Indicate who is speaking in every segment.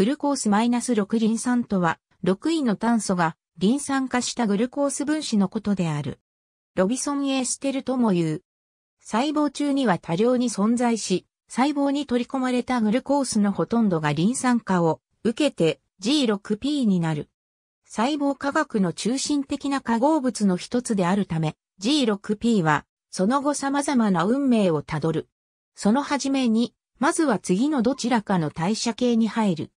Speaker 1: グルコースマイナス -6 リン酸とは、6位の炭素がリン酸化したグルコース分子のことである。ロビソンエーステルとも言う。細胞中には多量に存在し、細胞に取り込まれたグルコースのほとんどがリン酸化を受けて G6P になる。細胞化学の中心的な化合物の一つであるため、G6P は、その後様々な運命をたどる。そのはじめに、まずは次のどちらかの代謝系に入る。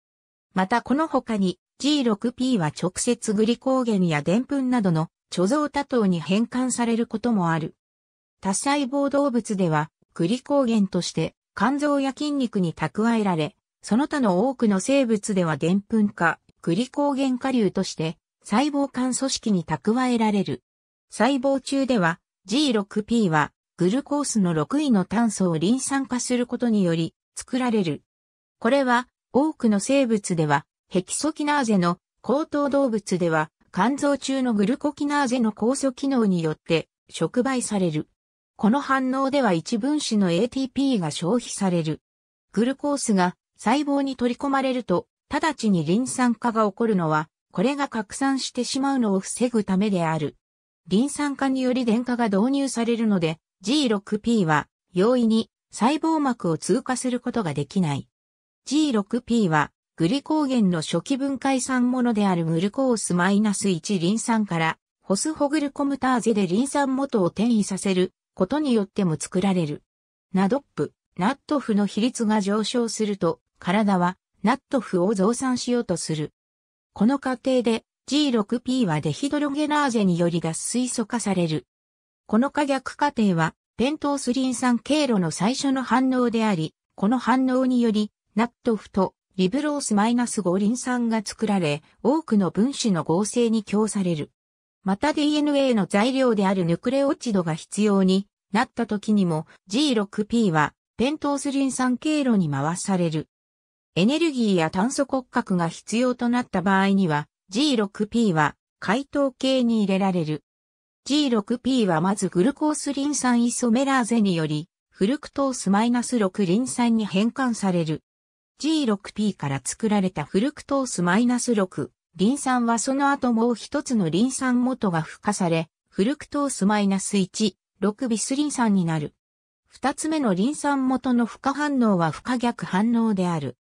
Speaker 1: またこの他に G6P は直接グリコーゲンや澱粉などの貯蔵多糖に変換されることもある。多細胞動物ではグリコーゲンとして肝臓や筋肉に蓄えられ、その他の多くの生物では澱粉化、グリコーゲン下流として細胞間組織に蓄えられる。細胞中では G6P はグルコースの6位の炭素をリン酸化することにより作られる。これは多くの生物では、ヘキソキナーゼの高等動物では、肝臓中のグルコキナーゼの酵素機能によって触媒される。この反応では一分子の ATP が消費される。グルコースが細胞に取り込まれると、直ちにリン酸化が起こるのは、これが拡散してしまうのを防ぐためである。リン酸化により電化が導入されるので、G6P は容易に細胞膜を通過することができない。G6P は、グリコーゲンの初期分解産物であるグルコースマイナス -1 リン酸から、ホスホグルコムターゼでリン酸元を転移させることによっても作られる。ナドップ、ナットフの比率が上昇すると、体はナットフを増産しようとする。この過程で G6P はデヒドロゲナーゼにより脱水素化される。この可逆過程は、ペントースリン酸経路の最初の反応であり、この反応により、ナットフとリブロース -5 リン酸が作られ、多くの分子の合成に供される。また DNA の材料であるヌクレオチドが必要になった時にも G6P はペントースリン酸経路に回される。エネルギーや炭素骨格が必要となった場合には G6P は解凍系に入れられる。G6P はまずグルコースリン酸イソメラーゼによりフルクトース -6 リン酸に変換される。G6P から作られたフルクトース -6、リン酸はその後もう一つのリン酸元が付加され、フルクトース -1、6ビスリン酸になる。二つ目のリン酸元の付加反応は付加逆反応である。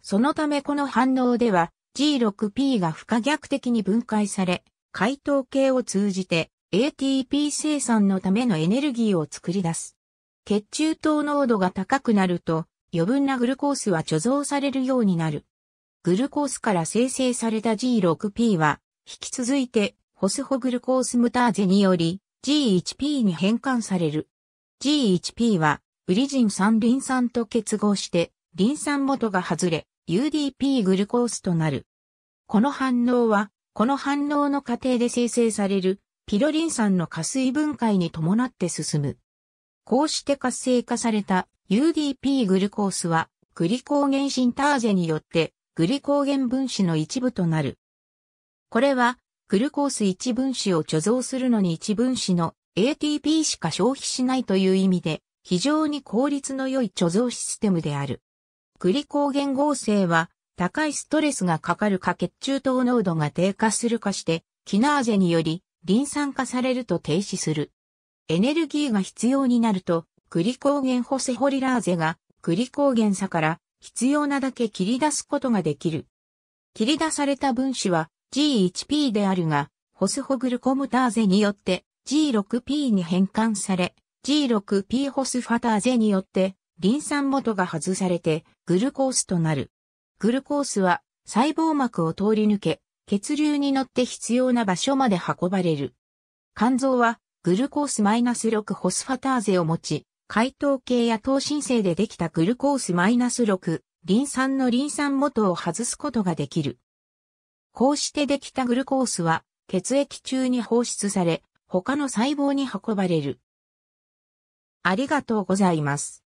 Speaker 1: そのためこの反応では G6P が付加逆的に分解され、解糖系を通じて ATP 生産のためのエネルギーを作り出す。血中糖濃度が高くなると余分なグルコースは貯蔵されるようになる。グルコースから生成された G6P は、引き続いて、ホスホグルコースムターゼにより、G1P に変換される。G1P は、ウリジン酸リン酸と結合して、リン酸元が外れ、UDP グルコースとなる。この反応は、この反応の過程で生成される、ピロリン酸の加水分解に伴って進む。こうして活性化された UDP グルコースはグリコーゲンシンターゼによってグリコーゲン分子の一部となる。これはグルコース1分子を貯蔵するのに1分子の ATP しか消費しないという意味で非常に効率の良い貯蔵システムである。グリコーゲン合成は高いストレスがかかるか血中糖濃度が低下するかしてキナーゼによりリン酸化されると停止する。エネルギーが必要になると、リコーゲンホセホリラーゼがリコーゲン差から必要なだけ切り出すことができる。切り出された分子は G1P であるが、ホスホグルコムターゼによって G6P に変換され、G6P ホスファターゼによってリン酸元が外されてグルコースとなる。グルコースは細胞膜を通り抜け、血流に乗って必要な場所まで運ばれる。肝臓はグルコースマイナス -6 ホスファターゼを持ち、解糖系や糖新生でできたグルコース -6 リン酸のリン酸元を外すことができる。こうしてできたグルコースは血液中に放出され、他の細胞に運ばれる。ありがとうございます。